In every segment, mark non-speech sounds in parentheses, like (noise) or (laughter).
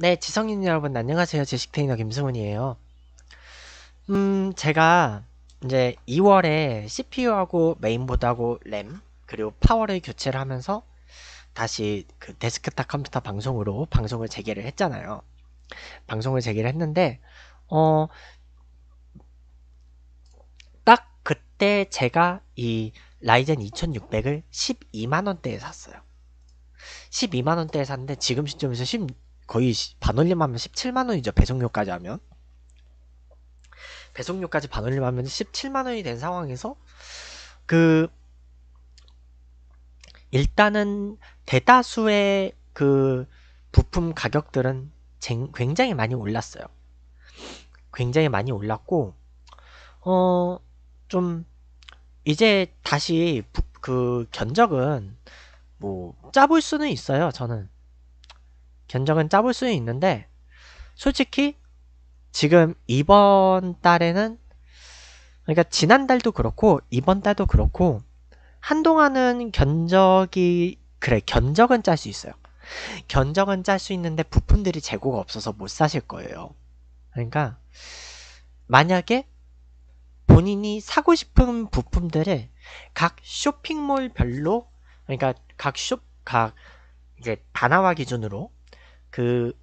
네, 지성인 여러분 안녕하세요. 제식테이너 김승훈이에요. 음, 제가 이제 2월에 CPU하고 메인보드하고 램 그리고 파워를 교체를 하면서 다시 그 데스크탑 컴퓨터 방송으로 방송을 재개를 했잖아요. 방송을 재개를 했는데 어딱 그때 제가 이 라이젠 2600을 12만 원대에 샀어요. 12만원대에 샀는데 지금 시점에서 10, 거의 반올림하면 17만원이죠 배송료까지 하면 배송료까지 반올림하면 17만원이 된 상황에서 그 일단은 대다수의 그 부품 가격들은 굉장히 많이 올랐어요 굉장히 많이 올랐고 어 좀 이제 다시 부, 그 견적은 뭐 짜볼 수는 있어요 저는 견적은 짜볼 수 있는데 솔직히 지금 이번 달에는 그러니까 지난달도 그렇고 이번 달도 그렇고 한동안은 견적이 그래 견적은 짤 수 있어요. 견적은 짤 수 있는데 부품들이 재고가 없어서 못 사실 거예요. 그러니까 만약에 본인이 사고 싶은 부품들을 각 쇼핑몰별로 그러니까 각쇼각 이제 바나와 기준으로 그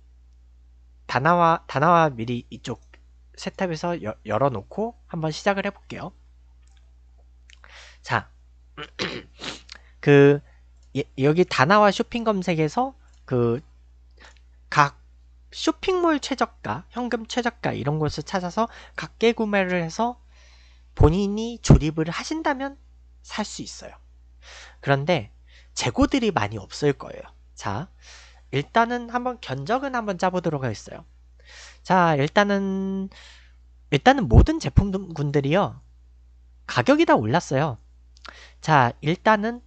다나와 다나와 미리 이쪽 세탑에서 여, 열어놓고 한번 시작을 해볼게요. 자, (clears throat) 그 예, 여기 다나와 쇼핑 검색에서 그 각 쇼핑몰 최저가, 현금 최저가 이런 곳을 찾아서 각계 구매를 해서 본인이 조립을 하신다면 살 수 있어요. 그런데 재고들이 많이 없을 거예요. 자, 일단은 한번 견적은 한번 짜보도록 하겠어요. 자, 일단은 일단은 모든 제품군들이요. 가격이 다 올랐어요. 자, 일단은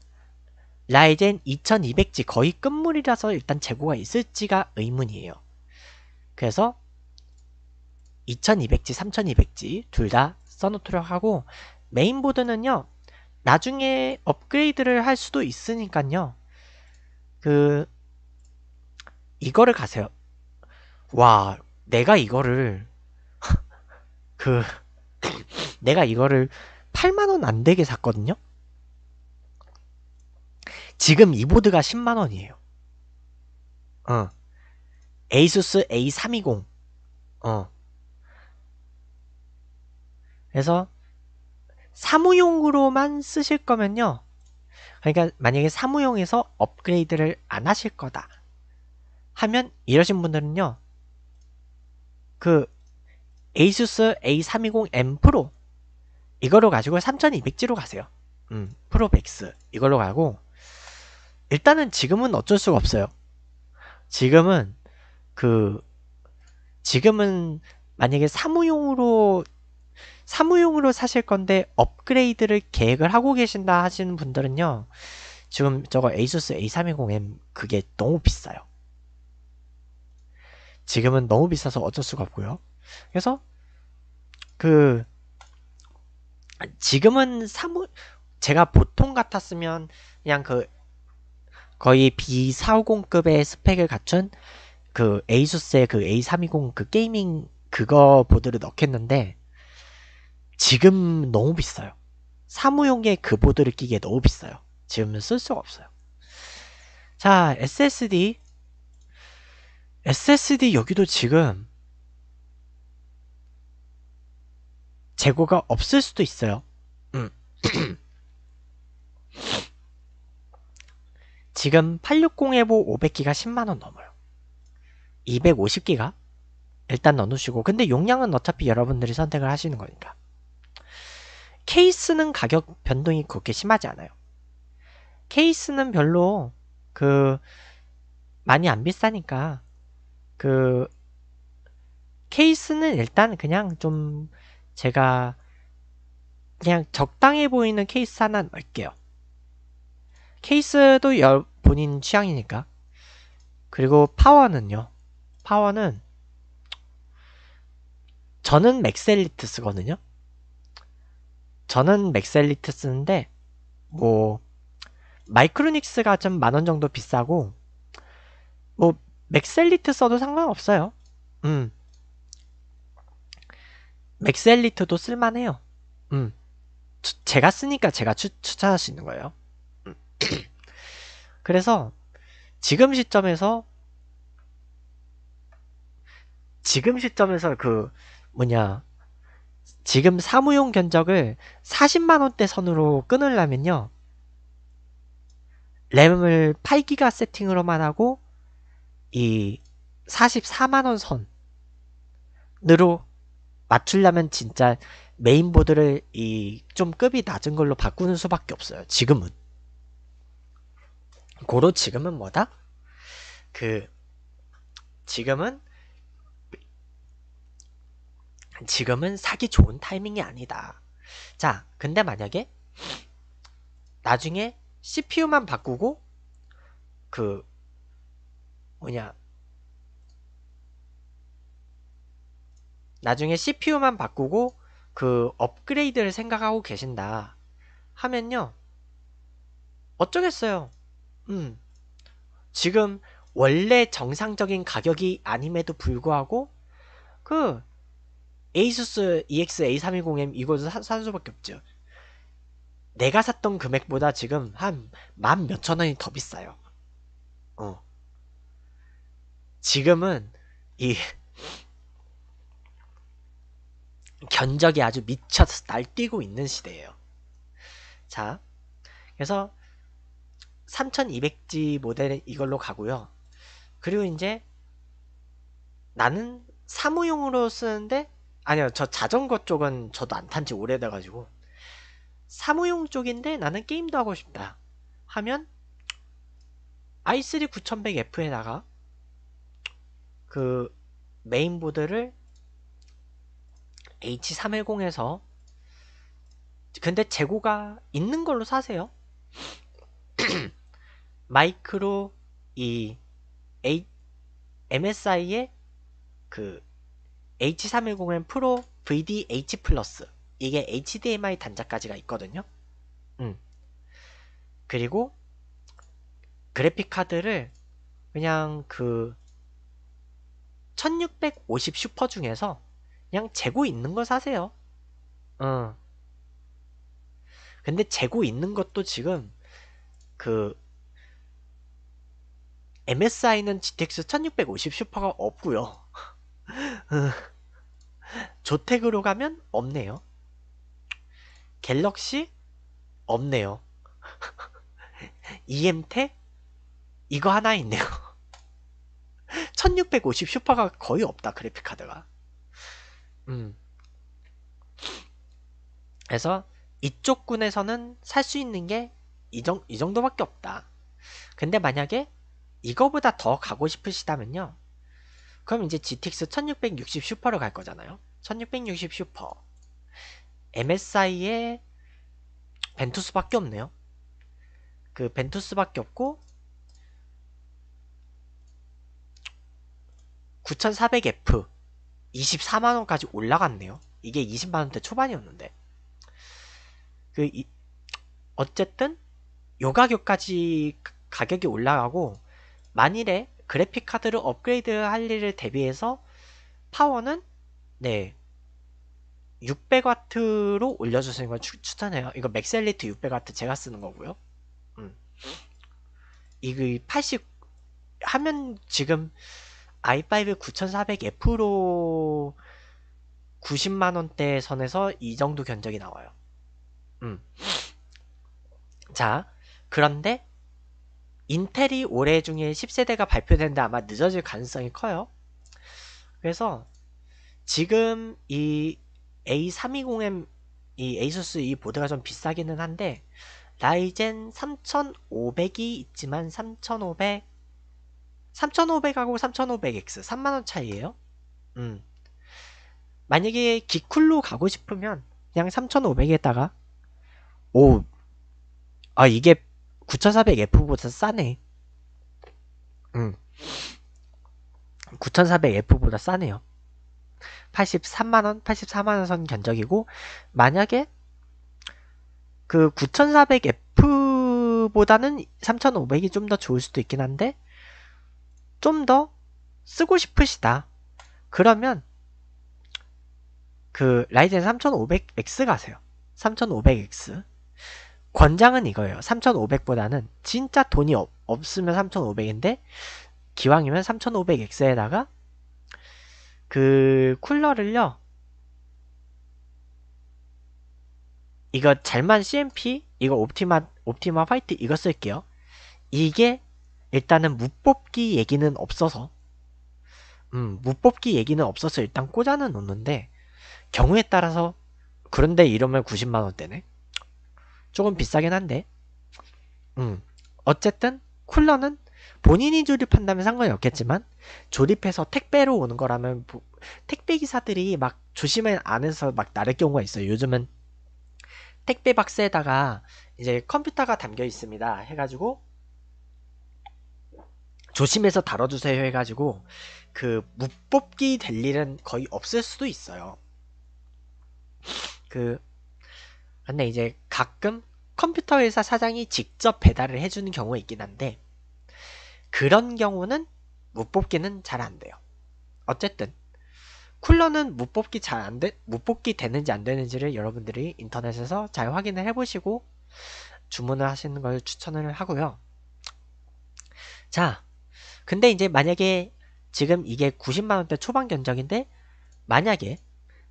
라이젠 2200G 거의 끝물이라서 일단 재고가 있을지가 의문이에요. 그래서 2200G, 3200G 둘 다 써놓도록 하고 메인보드는요. 나중에 업그레이드를 할 수도 있으니까요. 그 이거를 가세요. 와, 내가 이거를 (laughs) 그 (laughs) 내가 이거를 8만 원 안 되게 샀거든요. 지금 이 보드가 10만 원이에요. 어. 에이수스 A320. 어. 그래서 사무용으로만 쓰실 거면요. 그러니까 만약에 사무용에서 업그레이드를 안 하실 거다. 하면 이러신 분들은요 그 ASUS A320M 프로 이걸로 가지고 3200G로 가세요 음, 프로백스 이걸로 가고 일단은 지금은 어쩔 수가 없어요 지금은 그 지금은 만약에 사무용으로 사무용으로 사실 건데 업그레이드를 계획을 하고 계신다 하시는 분들은요 지금 저거 ASUS A320M 그게 너무 비싸요 지금은 너무 비싸서 어쩔 수가 없고요. 그래서 그 지금은 사무 제가 보통 같았으면 그냥 그 거의 B450급의 스펙을 갖춘 그 a s u s 의그 A320 그 게이밍 그거 보드를 넣겠는데 지금 너무 비싸요. 사무용의 그 보드를 끼기에 너무 비싸요. 지금은 쓸 수가 없어요. 자, SSD SSD 여기도 지금 재고가 없을 수도 있어요. 음. (clears throat) 지금 860 해보 500기가 10만원 넘어요. 250기가 일단 넣어놓으시고 근데 용량은 어차피 여러분들이 선택을 하시는 거니까 케이스는 가격 변동이 그렇게 심하지 않아요. 케이스는 별로 그 많이 안 비싸니까 그 케이스는 일단 그냥 좀 제가 그냥 적당해 보이는 케이스 하나 넣을게요. 케이스도 여, 본인 취향이니까. 그리고 파워는요. 파워는 저는 맥셀리트 쓰거든요. 저는 맥셀리트 쓰는데 뭐 마이크로닉스가 좀 만 원 정도 비싸고 뭐 맥셀리트 써도 상관없어요. 음. 맥셀리트도 쓸만해요. 음. 제가 쓰니까 제가 추, 추천할 수 있는 거예요. 음. (clears throat) 그래서 지금 시점에서 지금 시점에서 그 뭐냐 지금 사무용 견적을 40만원대 선으로 끊으려면요 램을 8기가 세팅으로만 하고 이 44만원 선으로 맞추려면 진짜 메인보드를 이 좀 급이 낮은 걸로 바꾸는 수밖에 없어요. 지금은. 고로 지금은 뭐다? 그 지금은 지금은 사기 좋은 타이밍이 아니다. 자, 근데 만약에 나중에 CPU만 바꾸고 그 뭐냐 나중에 CPU만 바꾸고 그 업그레이드를 생각하고 계신다 하면요 어쩌겠어요 음 지금 원래 정상적인 가격이 아님에도 불구하고 그 ASUS EX A320M 이거도 사, 산 수밖에 없죠 내가 샀던 금액보다 지금 한 만 몇천 원이 더 비싸요 어 지금은 이 견적이 아주 미쳐서 날뛰고 있는 시대예요. 자, 그래서 3200G 모델 이걸로 가고요. 그리고 이제 나는 사무용으로 쓰는데 아니요 저 자전거 쪽은 저도 안탄지 오래돼가지고 사무용 쪽인데 나는 게임도 하고 싶다 하면 i3 9100F에다가 그 메인보드를 H310에서 근데 재고가 있는 걸로 사세요. (clears throat) 마이크로 이 A, MSI의 그 H310M 프로 VDH 플러스 이게 HDMI 단자까지가 있거든요. 음. 그리고 그래픽 카드를 그냥 그1650 슈퍼 중에서 그냥 재고 있는 거 사세요. 어. 근데 재고 있는 것도 지금 그 MSI는 GTX 1650 슈퍼가 없고요. (laughs) 조텍으로 가면 없네요. 갤럭시 없네요. EMT (laughs) 이거 하나 있네요. (laughs) 1650 슈퍼가 거의 없다 그래픽카드가 음. 그래서 이쪽 군에서는 살 수 있는 게이 정도밖에 없다 근데 만약에 이거보다 더 가고 싶으시다면요 그럼 이제 GTX 1660 슈퍼로 갈 거잖아요 1660 슈퍼 m s i 의 벤투스밖에 없네요 그 벤투스밖에 없고 9400F 24만원까지 올라갔네요 이게 20만원대 초반이었는데 그 이, 어쨌든 요 가격까지 가격이 올라가고 만일에 그래픽 카드를 업그레이드 할 일을 대비해서 파워는 네 600W로 올려주시는 걸 추, 천해요 이거 맥셀리트 600W 제가 쓰는 거고요. 음. 이거 80 그 하면 지금 i5 9400F로 90만원대 선에서 이 정도 견적이 나와요. 음. 자, 그런데 인텔이 올해 중에 10세대가 발표되는데 아마 늦어질 가능성이 커요. 그래서 지금 이 A320M 이 에이수스 이 보드가 좀 비싸기는 한데 라이젠 3500이 있지만 3500 3500하고 3500X 3만원 차이에요 음. 만약에 기쿨로 가고 싶으면 그냥 3500에다가 오 아 이게 9400F보다 싸네 음. 9400F보다 싸네요 83만원 84만원 선 견적이고 만약에 그 9400F보다는 3500이 좀 더 좋을 수도 있긴 한데 좀더 쓰고 싶으시다. 그러면 그 라이젠 3500X 가세요. 3500X. 권장은 이거예요. 3500보다는 진짜 돈이 없, 없으면 3500인데 기왕이면 3500X에다가 그 쿨러를요. 이거 잘만 CMP, 이거 옵티마, 옵티마 화이트 이거 쓸게요. 이게 일단은 무뽑기 얘기는 없어서 음, 무뽑기 얘기는 없어서 일단 꽂아는 놓는데 경우에 따라서 그런데 이러면 90만원대네 조금 비싸긴 한데 음, 어쨌든 쿨러는 본인이 조립한다면 상관이 없겠지만 조립해서 택배로 오는 거라면 택배 기사들이 막조심해안에서막 나를 경우가 있어요 요즘은 택배 박스에다가 이제 컴퓨터가 담겨 있습니다 해가지고 조심해서 다뤄주세요 해가지고 그 무뽑기 될 일은 거의 없을 수도 있어요. 그 근데 이제 가끔 컴퓨터 회사 사장이 직접 배달을 해주는 경우가 있긴 한데 그런 경우는 무뽑기는 잘 안 돼요. 어쨌든 쿨러는 무뽑기 잘 안 돼, 무뽑기 되는지 안 되는지를 여러분들이 인터넷에서 잘 확인을 해보시고 주문을 하시는 걸 추천을 하고요. 자, 근데 이제 만약에 지금 이게 90만원대 초반 견적인데 만약에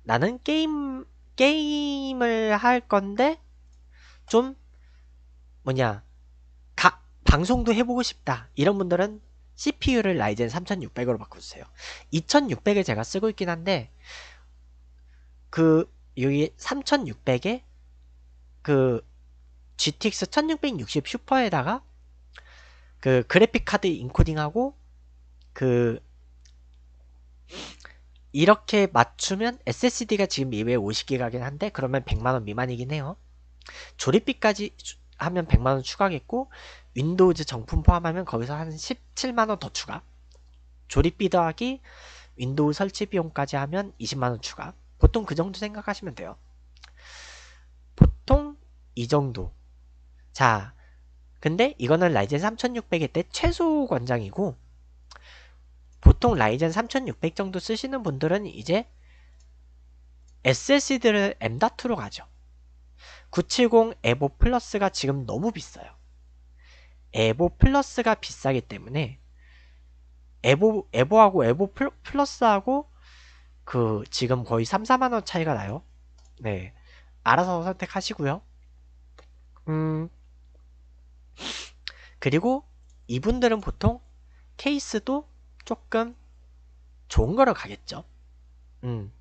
나는 게임 게임을 할 건데 좀 뭐냐 가, 방송도 해보고 싶다 이런 분들은 CPU를 라이젠 3600으로 바꿔주세요 2600을 제가 쓰고 있긴 한데 그 여기 3600에 그 GTX 1660 슈퍼에다가 그 그래픽 카드 인코딩하고 그 이렇게 맞추면 SSD가 지금 이외에 50기가긴 한데 그러면 100만원 미만이긴 해요 조립비까지 하면 100만원 추가겠고 윈도우즈 정품 포함하면 거기서 한 17만원 더 추가 조립비 더하기 윈도우 설치 비용까지 하면 20만원 추가 보통 그 정도 생각하시면 돼요 보통 이 정도 자 근데 이거는 라이젠 3600일 때 최소 권장이고 보통 라이젠 3600 정도 쓰시는 분들은 이제 SSD를 M.2로 가죠. 970 에보 플러스가 지금 너무 비싸요. 에보 플러스가 비싸기 때문에 에보 에보하고 에보 플러스하고 그 지금 거의 3, 4만 원 차이가 나요. 네. 알아서 선택하시고요. 음 그리고 이분들은 보통 케이스도 조금 좋은 거를 가겠죠. 음.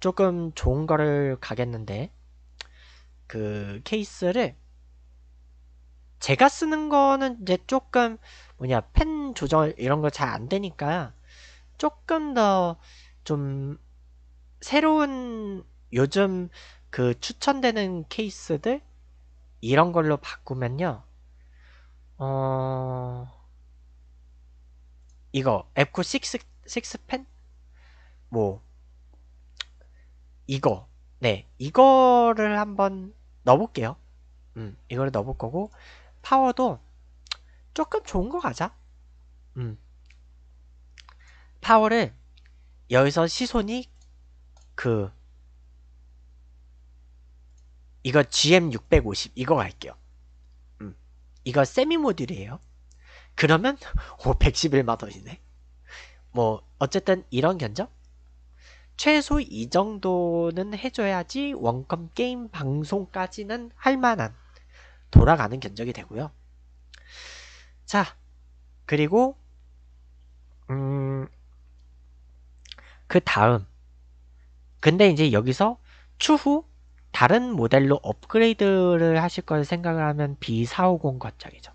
조금 좋은 거를 가겠는데 그 케이스를 제가 쓰는 거는 이제 조금 뭐냐 펜 조절 이런 거 잘 안 되니까 조금 더 좀 새로운 요즘 그 추천되는 케이스들 이런 걸로 바꾸면요. 어... 이거 에코6 6펜? 뭐 이거 네 이거를 한번 넣어볼게요. 음 이거를 넣어볼 거고 파워도 조금 좋은 거 가자. 음 파워를 여기서 시손이 그 이거 GM650 이거 갈게요. 음, 이거 세미 모듈이에요. 그러면 오 111만 원이네. 뭐 어쨌든 이런 견적 최소 이 정도는 해줘야지 원컴 게임 방송까지는 할만한 돌아가는 견적이 되고요. 자 그리고 음 그 다음 근데 이제 여기서 추후 다른 모델로 업그레이드를 하실 걸 생각을 하면 B450 거짝이죠.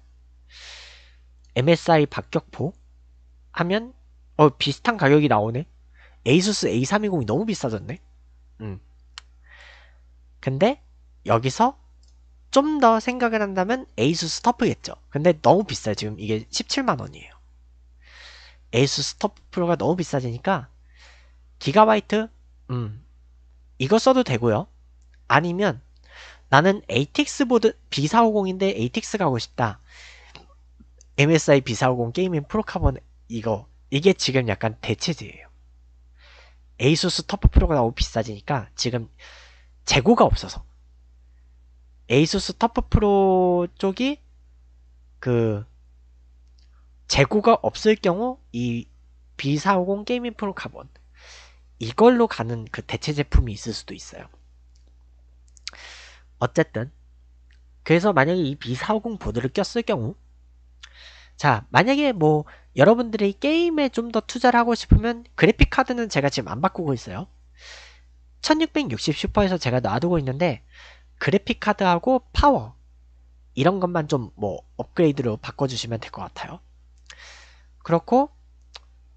MSI 박격포 하면 어 비슷한 가격이 나오네. ASUS A320이 너무 비싸졌네. 음. 근데 여기서 좀 더 생각을 한다면 에이수스 터프겠죠. 근데 너무 비싸요. 지금 이게 17만 원이에요. 에이수스 터프 프로가 너무 비싸지니까 기가바이트 음. 이거 써도 되고요. 아니면 나는 ATX 보드 B450인데 ATX 가고 싶다. MSI B450 게이밍 프로카본 이거 이게 지금 약간 대체제예요. ASUS 터프 프로가 너무 비싸지니까 지금 재고가 없어서 ASUS 터프 프로 쪽이 그 재고가 없을 경우 이 B450 게이밍 프로 카본 이걸로 가는 그 대체 제품이 있을 수도 있어요. 어쨌든 그래서 만약에 이 B450 보드를 꼈을 경우 자 만약에 뭐 여러분들이 게임에 좀 더 투자를 하고 싶으면 그래픽 카드는 제가 지금 안 바꾸고 있어요 1660 슈퍼에서 제가 놔두고 있는데 그래픽 카드하고 파워 이런 것만 좀 뭐 업그레이드로 바꿔주시면 될 것 같아요 그렇고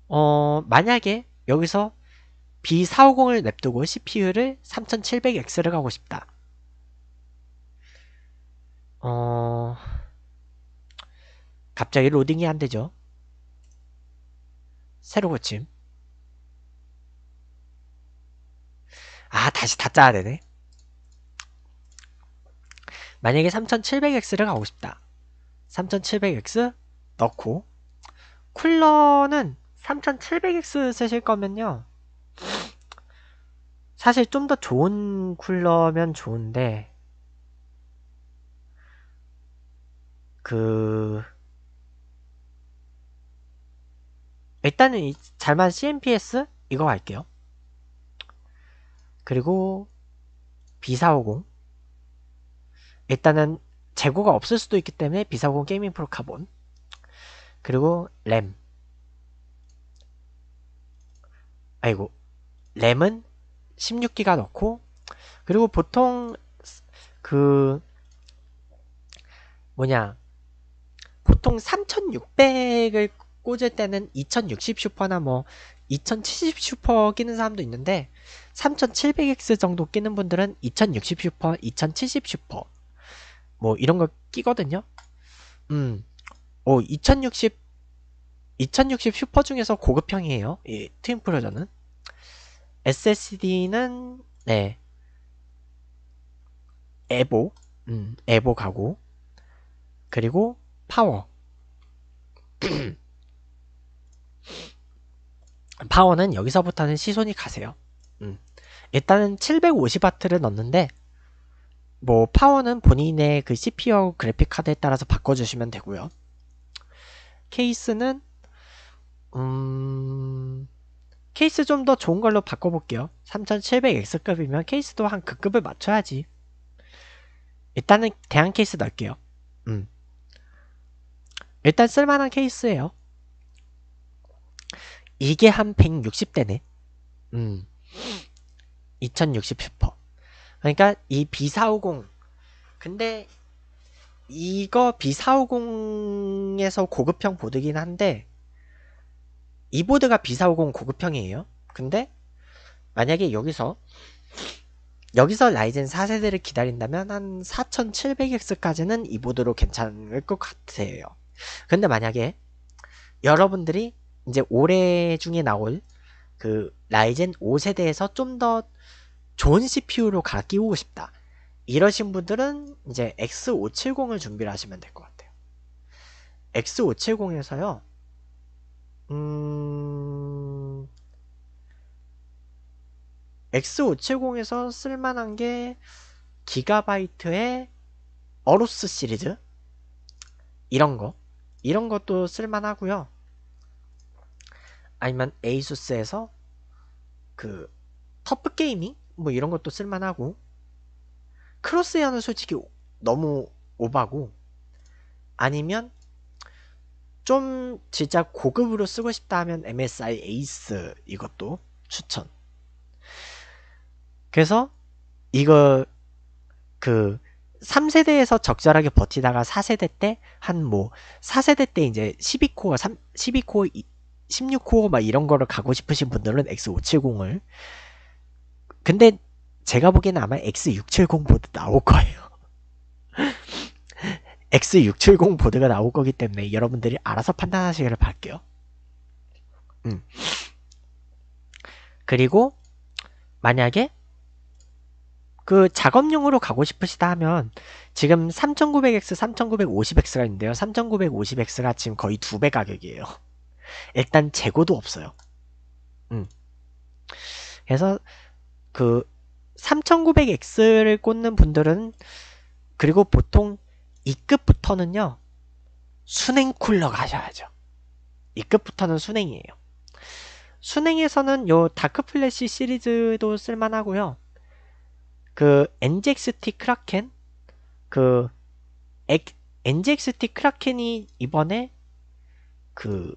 어 만약에 여기서 B450을 냅두고 CPU를 3700X를 가고 싶다 어, 갑자기 로딩이 안 되죠. 새로 고침. 아, 다시 다 짜야 되네. 만약에 3700X를 가고 싶다. 3700X 넣고 쿨러는 3700X 쓰실 거면요. 사실 좀 더 좋은 쿨러면 좋은데 그 일단은 이 잘만 CMPS 이거 갈게요. 그리고 B450 일단은 재고가 없을 수도 있기 때문에 B450 게이밍 프로 카본 그리고 램 아이고 램은 16기가 넣고 그리고 보통 그 뭐냐 보통 3600을 꽂을 때는 2060 슈퍼나 뭐2070 슈퍼 끼는 사람도 있는데 3700X 정도 끼는 분들은 2060 슈퍼, 2070 슈퍼 뭐 이런 걸 끼거든요. 음. 오, 2060 2060 슈퍼 중에서 고급형이에요. 이 트윈 프로저는 SSD는 네. 에보. 음, 에보 가고 그리고 파워. (clears throat) 파워는 여기서부터는 시손이 가세요. 음. 일단은 750W를 넣는데 뭐 파워는 본인의 그 CPU 그래픽 카드에 따라서 바꿔주시면 되고요. 케이스는 음... 케이스 좀 더 좋은 걸로 바꿔볼게요. 3700X급이면 케이스도 한 그급을 맞춰야지. 일단은 대한 케이스 넣을게요. 음. 일단 쓸만한 케이스예요. 이게 한 160대네. 음. 2060 슈퍼. 그러니까 이 B450. 근데 이거 B450에서 고급형 보드긴 한데 이 보드가 B450 고급형이에요. 근데 만약에 여기서 여기서 라이젠 4세대를 기다린다면 한 4700X까지는 이 보드로 괜찮을 것 같아요. 근데 만약에 여러분들이 이제 올해 중에 나올 그 라이젠 5세대에서 좀 더 좋은 CPU로 갈아 끼우고 싶다. 이러신 분들은 이제 X570을 준비를 하시면 될 것 같아요. X570에서요, 음, X570에서 쓸만한 게 기가바이트의 어로스 시리즈? 이런 거. 이런 것도 쓸만하고요. 아니면 에이수스에서 그 터프 게이밍 뭐 이런 것도 쓸만하고 크로스웨어는 솔직히 너무 오바고 아니면 좀 진짜 고급으로 쓰고 싶다 하면 MSI 에이스 이것도 추천. 그래서 이거 그 3세대에서 적절하게 버티다가 4세대 때 한 뭐 4세대 때 이제 12코어 3 12코어 16코어 막 이런 거를 가고 싶으신 분들은 X570을 근데 제가 보기에는 아마 X670 보드 나올 거예요. X670 (laughs) 보드가 나올 거기 때문에 여러분들이 알아서 판단하시기를 바랄게요. 음. 그리고 만약에 그 작업용으로 가고 싶으시다 하면 지금 3900X, 3950X가 있는데요. 3950X가 지금 거의 두 배 가격이에요. (laughs) 일단 재고도 없어요. 음. 그래서 그 3900X를 꽂는 분들은 그리고 보통 2급부터는요. 순행 쿨러 가셔야죠. 2급부터는 순행이에요. 순행에서는 요 다크 플래시 시리즈도 쓸만하고요. 그 n j x t 크라켄 그 엑, n j x t 크라켄이 이번에 그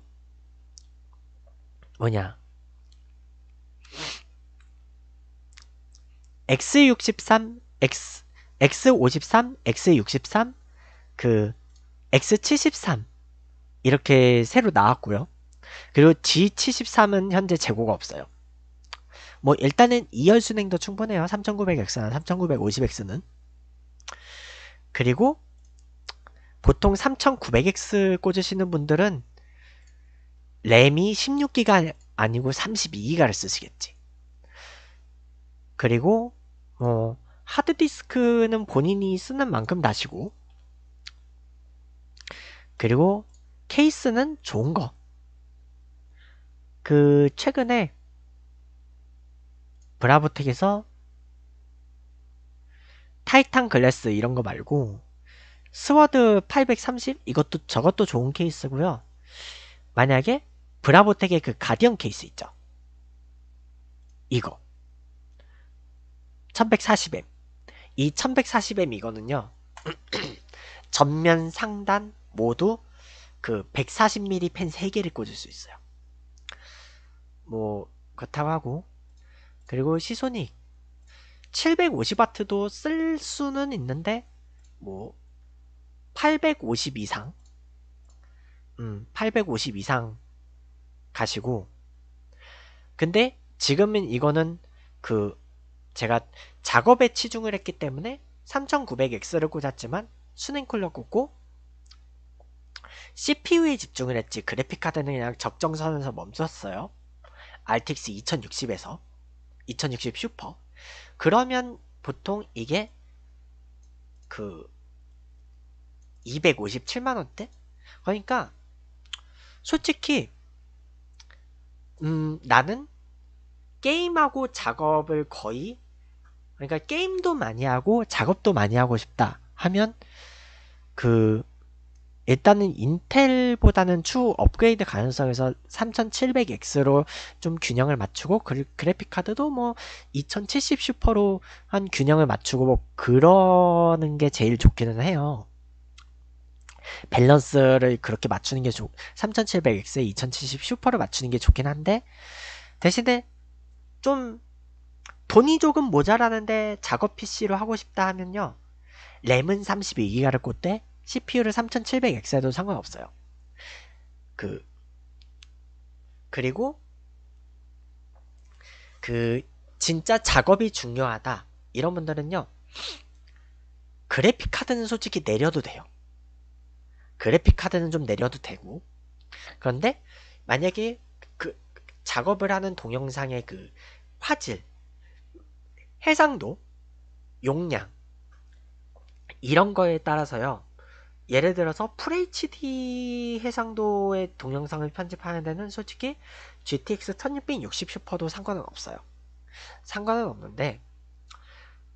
뭐냐 X63, X, X53, X63, 그 X73 이렇게 새로 나왔고요. 그리고 G73은 현재 재고가 없어요. 뭐 일단은 2열순행도 충분해요. 3900X나 3950X는. 그리고 보통 3900X 꽂으시는 분들은 램이 16기가 아니고 32기가를 쓰시겠지. 그리고 뭐 하드디스크는 본인이 쓰는 만큼 다시고 그리고 케이스는 좋은 거. 그 최근에 브라보텍에서 타이탄 글래스 이런 거 말고 스워드 830 이것도 저것도 좋은 케이스고요. 만약에 브라보텍의 그 가디언 케이스 있죠. 이거 1140M 이 1140M 이거는요. (clears throat) 전면 상단 모두 그 140mm 펜 3개를 꽂을 수 있어요. 뭐 그렇다고 하고 그리고 시소닉 750W도 쓸 수는 있는데 뭐 850 이상 음, 850 이상 가시고 근데 지금은 이거는 그 제가 작업에 치중을 했기 때문에 3900X를 꽂았지만 수냉 쿨러 꽂고 CPU에 집중을 했지 그래픽카드는 그냥 적정선에서 멈췄어요. RTX 2060에서 2060 슈퍼 그러면 보통 이게 그 257만원대? 그러니까 솔직히 음 나는 게임하고 작업을 거의 그러니까 게임도 많이 하고 작업도 많이 하고 싶다 하면 그 일단은 인텔보다는 추후 업그레이드 가능성에서 3700X로 좀 균형을 맞추고 그, 래픽 카드도 뭐 2070 슈퍼로 한 균형을 맞추고 뭐 그러는 게 제일 좋기는 해요. 밸런스를 그렇게 맞추는 게 좋, 3700X에 2070 슈퍼를 맞추는 게 좋긴 한데, 대신에 좀 돈이 조금 모자라는데 작업 PC로 하고 싶다 하면요. 램은 32기가를 꽂되, CPU를 3700X 해도 상관없어요. 그 그리고 그 진짜 작업이 중요하다 이런 분들은요 그래픽 카드는 솔직히 내려도 돼요. 그래픽 카드는 좀 내려도 되고 그런데 만약에 그 작업을 하는 동영상의 그 화질, 해상도, 용량 이런 거에 따라서요 예를 들어서 FHD 해상도의 동영상을 편집하는 데는 솔직히 GTX 1660 슈퍼도 상관은 없어요. 상관은 없는데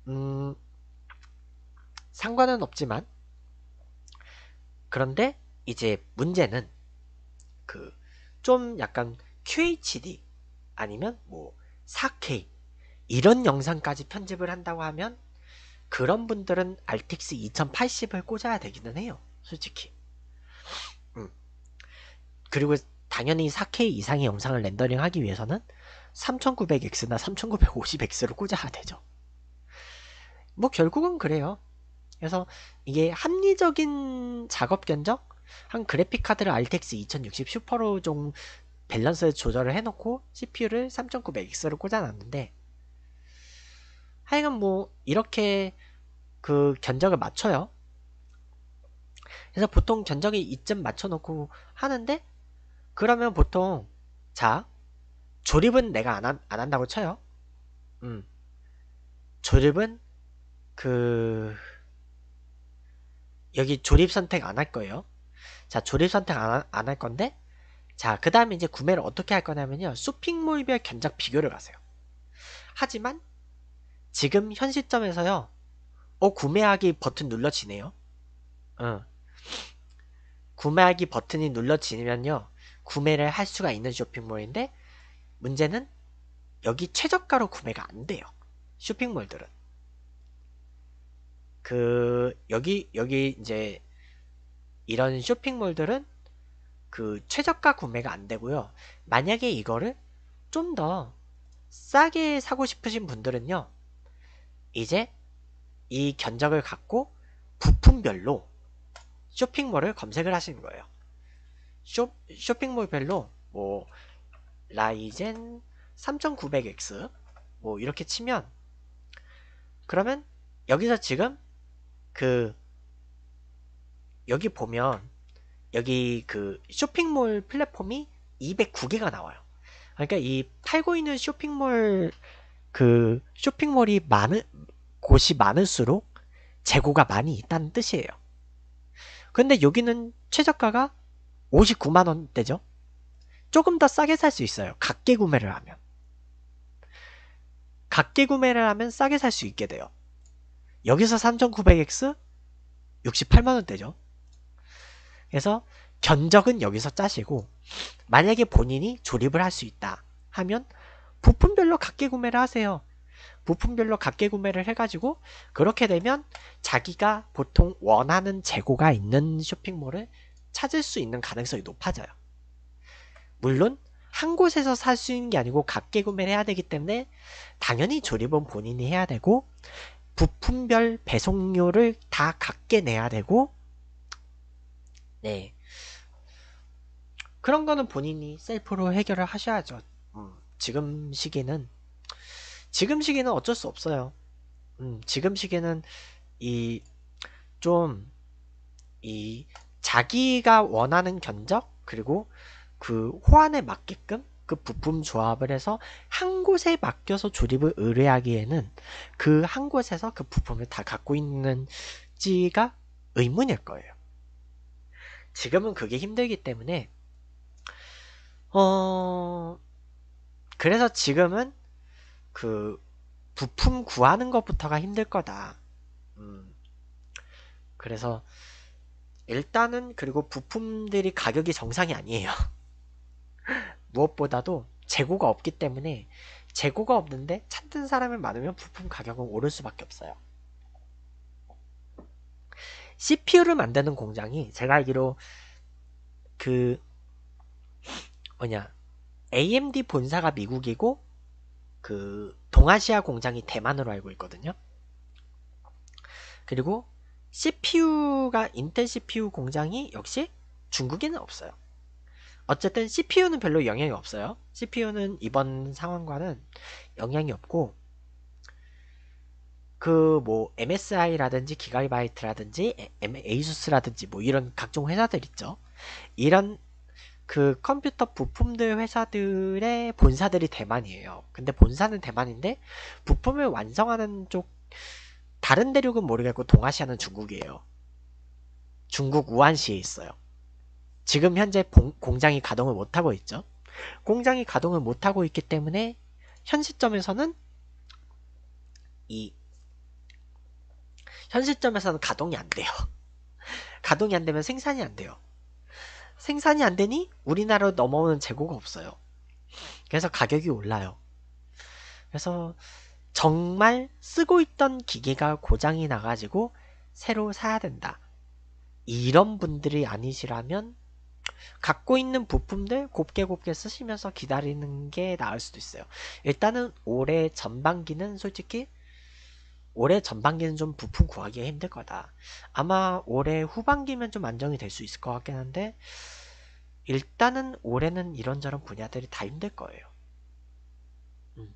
음, 상관은 없지만 그런데 이제 문제는 그 좀 약간 QHD 아니면 뭐 4K 이런 영상까지 편집을 한다고 하면 그런 분들은 RTX 2080을 꽂아야 되기는 해요. 솔직히. 음. 그리고 당연히 4K 이상의 영상을 렌더링 하기 위해서는 3900X나 3950X를 꽂아야 되죠. 뭐 결국은 그래요. 그래서 이게 합리적인 작업 견적? 한 그래픽 카드를 RTX 2060 슈퍼로 좀 밸런스 조절을 해놓고 CPU를 3900X로 꽂아놨는데 하여간 뭐 이렇게 그 견적을 맞춰요. 그래서 보통 견적이 이쯤 맞춰놓고 하는데 그러면 보통 자 조립은 내가 안, 한, 안 한다고 쳐요. 음 조립은 그 여기 조립 선택 안 할 거예요. 자 조립 선택 안할 안 건데 자 그 다음에 이제 구매를 어떻게 할 거냐면요 쇼핑몰별 견적 비교를 하세요. 하지만 지금 현 시점에서요. 어 구매하기 버튼 눌러지네요. 어. 구매하기 버튼이 눌러지면요. 구매를 할 수가 있는 쇼핑몰인데 문제는 여기 최저가로 구매가 안 돼요. 쇼핑몰들은. 그 여기 여기 이제 이런 쇼핑몰들은 그 최저가 구매가 안 되고요. 만약에 이거를 좀 더 싸게 사고 싶으신 분들은요. 이제 이 견적을 갖고 부품별로 쇼핑몰을 검색을 하시는 거예요. 쇼, 쇼핑몰별로 뭐 라이젠 3900X 뭐 이렇게 치면 그러면 여기서 지금 그 여기 보면 여기 그 쇼핑몰 플랫폼이 209개가 나와요. 그러니까 이 팔고 있는 쇼핑몰 그 쇼핑몰이 많은 곳이 많을수록 재고가 많이 있다는 뜻이에요. 근데 여기는 최저가가 59만 원대죠. 조금 더 싸게 살 수 있어요. 각계 구매를 하면. 각계 구매를 하면 싸게 살 수 있게 돼요. 여기서 3900X 68만 원대죠. 그래서 견적은 여기서 짜시고 만약에 본인이 조립을 할 수 있다 하면 부품별로 각개 구매를 하세요. 부품별로 각개 구매를 해가지고 그렇게 되면 자기가 보통 원하는 재고가 있는 쇼핑몰을 찾을 수 있는 가능성이 높아져요. 물론 한 곳에서 살 수 있는 게 아니고 각개 구매를 해야 되기 때문에 당연히 조립은 본인이 해야 되고 부품별 배송료를 다 각게 내야 되고 네 그런 거는 본인이 셀프로 해결을 하셔야죠. 음. 지금 시기는 지금 시기는 어쩔 수 없어요. 음, 지금 시기는 이 좀 이 자기가 원하는 견적 그리고 그 호환에 맞게끔 그 부품 조합을 해서 한 곳에 맡겨서 조립을 의뢰하기에는 그 한 곳에서 그 부품을 다 갖고 있는지가 의문일 거예요. 지금은 그게 힘들기 때문에 어 그래서 지금은 그 부품 구하는 것부터가 힘들 거다. 음. 그래서 일단은 그리고 부품들이 가격이 정상이 아니에요. (laughs) 무엇보다도 재고가 없기 때문에 재고가 없는데 찾는 사람이 많으면 부품 가격은 오를 수밖에 없어요. CPU를 만드는 공장이 제가 알기로 그 뭐냐 AMD 본사가 미국이고 그 동아시아 공장이 대만으로 알고 있거든요. 그리고 CPU가 인텔 CPU 공장이 역시 중국에는 없어요. 어쨌든 CPU는 별로 영향이 없어요. CPU는 이번 상황과는 영향이 없고 그 뭐 MSI라든지 기가바이트라든지 에이수스라든지 뭐 이런 각종 회사들 있죠. 이런 그 컴퓨터 부품들 회사들의 본사들이 대만이에요. 근데 본사는 대만인데 부품을 완성하는 쪽 다른 대륙은 모르겠고 동아시아는 중국이에요. 중국 우한시에 있어요. 지금 현재 공장이 가동을 못하고 있죠. 공장이 가동을 못하고 있기 때문에 현 시점에서는 이 현 시점에서는 가동이 안 돼요. (laughs) 가동이 안 되면 생산이 안 돼요. 생산이 안 되니 우리나라로 넘어오는 재고가 없어요. 그래서 가격이 올라요. 그래서 정말 쓰고 있던 기계가 고장이 나가지고 새로 사야 된다. 이런 분들이 아니시라면 갖고 있는 부품들 곱게 곱게 쓰시면서 기다리는 게 나을 수도 있어요. 일단은 올해 전반기는 솔직히 올해 전반기는 좀 부품 구하기가 힘들 거다. 아마 올해 후반기면 좀 안정이 될 수 있을 것 같긴 한데 일단은 올해는 이런저런 분야들이 다 힘들 거예요. 음.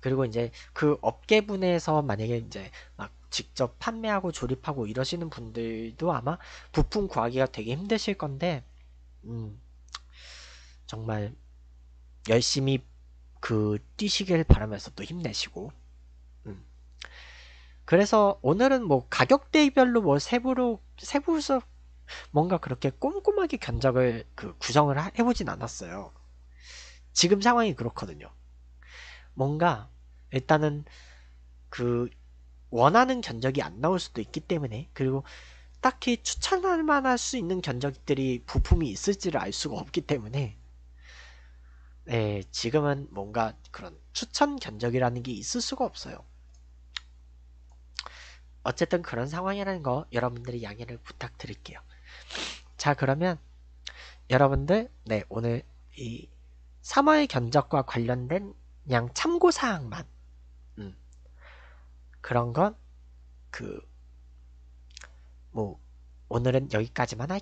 그리고 이제 그 업계분에서 만약에 이제 막 직접 판매하고 조립하고 이러시는 분들도 아마 부품 구하기가 되게 힘드실 건데, 음, 정말 열심히 그 뛰시길 바라면서 또 힘내시고, 그래서 오늘은 뭐 가격대별로 뭐 세부로 세부서 뭔가 그렇게 꼼꼼하게 견적을 그 구성을 해보진 않았어요. 지금 상황이 그렇거든요. 뭔가 일단은 그 원하는 견적이 안 나올 수도 있기 때문에 그리고 딱히 추천할 만할 수 있는 견적들이 부품이 있을지를 알 수가 없기 때문에 네, 지금은 뭔가 그런 추천 견적이라는 게 있을 수가 없어요. 어쨌든 그런 상황이라는 거 여러분들이 양해를 부탁드릴게요. 자 그러면 여러분들 네 오늘 이 3월 견적과 관련된 양 참고사항만 음, 그런 건 그 뭐 오늘은 여기까지만 할게요.